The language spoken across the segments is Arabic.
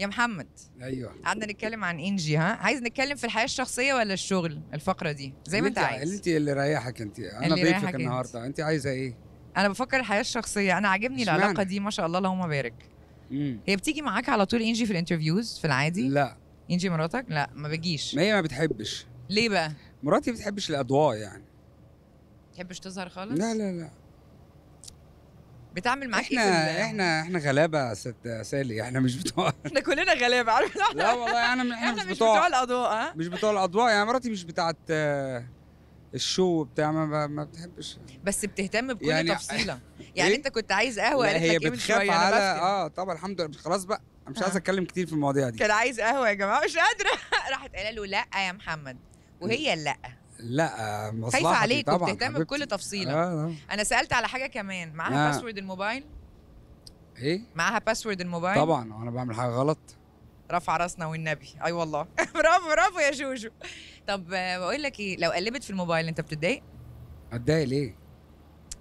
يا محمد ايوه قعدنا نتكلم عن انجي ها عايز نتكلم في الحياه الشخصيه ولا الشغل الفقره دي زي ما انت عايز انت اللي رايحك انت انا ضيفك النهارده انت عايزه ايه انا بفكر الحياه الشخصيه انا عاجبني العلاقه دي ما شاء الله اللهم بارك مم. هي بتيجي معاك على طول انجي في الانترفيوز في العادي لا انجي مراتك لا ما بتجيش ما هي ما بتحبش ليه بقى مراتي ما بتحبش الاضواء يعني ما بتحبش تظهر خالص لا لا لا بتعمل معاك إيه احنا احنا احنا غلابه ست سالي احنا مش بتوع احنا كلنا غلابه عارف لا والله انا احنا مش بتوع, بتوع الاضواء ها مش بتوع الاضواء يعني مراتي مش بتاعت آه، الشو بتاع ما, ما بتحبش بس بتهتم بكل يعني تفصيله إيه؟ يعني انت كنت عايز قهوه قالت هي إيه بتخاف إيه على اه طبعا الحمد لله خلاص بقى انا مش عايز آه. اتكلم كتير في المواضيع دي كان عايز قهوه يا جماعه مش قادره راحت قايله له لا يا محمد وهي لا لا مصلحتي خايفه عليك وبتهتم بكل تفصيله آه آه. انا سالت على حاجه كمان معاها آه. باسورد الموبايل ايه معاها باسورد الموبايل طبعا وانا بعمل حاجه غلط رفع راسنا والنبي اي أيوة والله برافو برافو يا جوجو طب بقول لك ايه لو قلبت في الموبايل انت بتتضايق اتضايق ليه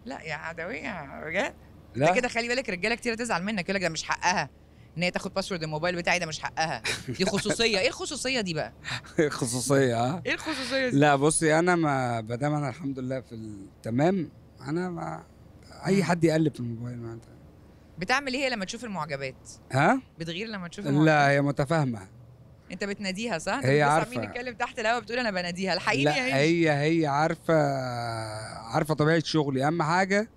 لا يا عدويه بجد لا كده خلي بالك رجاله كتير تزعل منك يقول لك ده مش حقها ان هي تاخد باسورد الموبايل بتاعي ده مش حقها دي خصوصيه ايه الخصوصيه دي بقى خصوصيه اه ايه الخصوصيه دي؟ لا بصي انا ما دام انا الحمد لله في التمام انا ما اي حد يقلب في الموبايل ما بتعمل ايه لما تشوف المعجبات ها بتغير لما تشوف المعجبات لا هي متفاهمه انت بتناديها صح؟ انت هي عارفه مين يتكلم تحت الهوا بتقول انا بناديها الحقيقي لا هي هي عارفه عارفه طبيعه شغلي اهم حاجه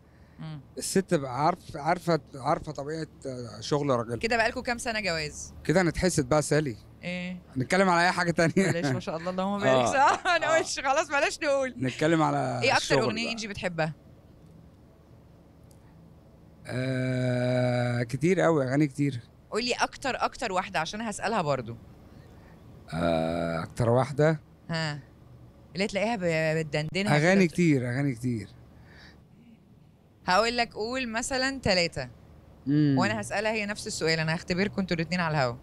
الست عارف عارفه عارفه طبيعه آه، شغل راجلها كده بقالكم كام سنه جواز كده هنتحسد بقى سالي ايه نتكلم على اي حاجه تانية معلش ما شاء الله اللهم بارك آه. صح آه. انا آه. خلاص بلاش نقول نتكلم على ايه اكتر اغنيه انجي بتحبها آه كتير قوي اغاني كتير قولي اكتر اكتر واحده عشان هسالها برضو آه اكتر واحده ها اللي تلاقيها بتدندنها اغاني كتير اغاني كتير هقول لك قول مثلا ثلاثه وانا هسالها هي نفس السؤال انا هختبركم انتوا الاثنين على الهوا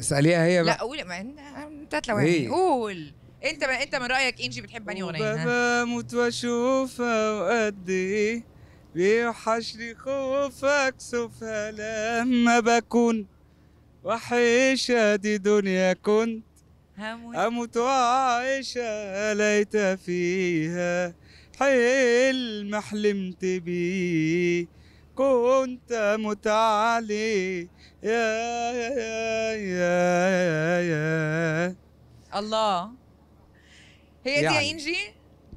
اساليها هي بقى لا قول ما انت هتلوعني قول انت ما انت من رايك انجي بتحب انهي اغنيه بموت واشوفها وقد ايه بيوحشني خوفك سوفها لما بكون وحيشة دي دنيا كنت هموت أموت وعايشة ليت فيها حلم حلمت بيه كنت متعلي يا يا يا يا, يا, يا. الله هي دي يعني. يا انجي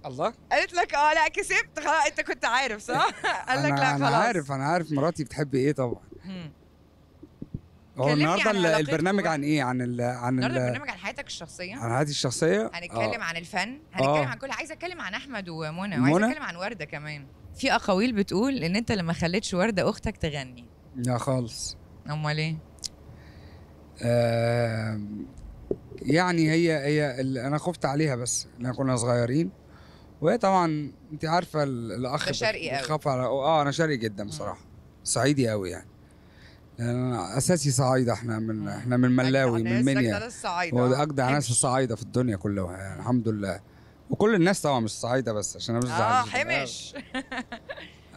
الله قالت لك اه لا كسبت خلاص انت كنت عارف صح؟ قال لك لا خلاص انا عارف انا عارف مراتي بتحب ايه طبعا هو النهارده البرنامج عن ايه عن ال عن ال حياتك الشخصيه عن حياتي الشخصيه هنتكلم آه. عن الفن هنتكلم آه. عن كل عايز اتكلم عن احمد ومنى وعايز اتكلم عن ورده كمان في اقاويل بتقول ان انت لما خليتش ورده اختك تغني لا خالص امال ايه آه يعني هي هي انا خفت عليها بس لان كنا صغيرين وهي طبعا انت عارفه الاخ شرقي قوي على اه انا شرقي جدا بصراحه صعيدي قوي يعني يعني انا اساسي صعايده احنا من احنا من ملاوي من منيا هو اجدع ناس الصعايده في الدنيا كلها يعني الحمد لله وكل الناس طبعا مش الصعايده بس عشان انا مش اه حمش آه.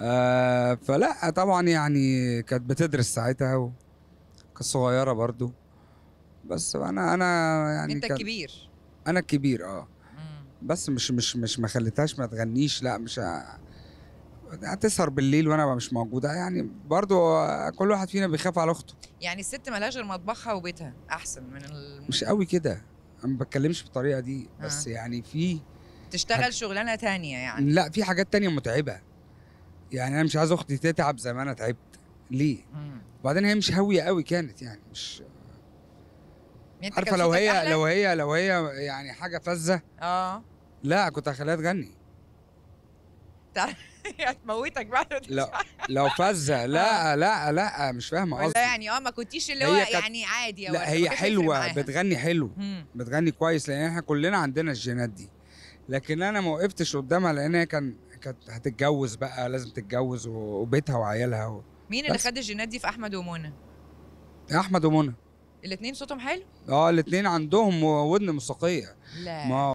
آه فلا طبعا يعني كانت بتدرس ساعتها وكانت صغيره برضو بس انا انا يعني انت الكبير انا الكبير اه بس مش مش مش ما خليتهاش ما تغنيش لا مش هتسهر بالليل وانا مش موجوده يعني برضو كل واحد فينا بيخاف على اخته يعني الست مالهاش غير مطبخها وبيتها احسن من الم... مش قوي كده انا ما بتكلمش بالطريقه دي آه. بس يعني في تشتغل حاج... شغلانه تانية يعني لا في حاجات تانية متعبه يعني انا مش عايز اختي تتعب زي ما انا تعبت ليه مم. وبعدين هي مش هاويه قوي كانت يعني مش يعني عارفه لو هي لو هي لو هي يعني حاجه فزه اه لا كنت هخليها تغني بتاع هتموتك بعد لا لو فزه آه. لا لا لا مش فاهمه قصدي يعني اه ما كنتيش اللي هو يعني عادي لا هي حلوه بتغني حلو بتغني كويس لان احنا كلنا عندنا الجينات دي لكن انا ما وقفتش قدامها لان هي كان كانت هتتجوز بقى لازم تتجوز وبيتها وعيالها و... مين اللي خد الجينات دي في احمد ومنى؟ احمد ومنى الاثنين صوتهم حلو؟ اه الاثنين عندهم ودن موسيقيه لا ما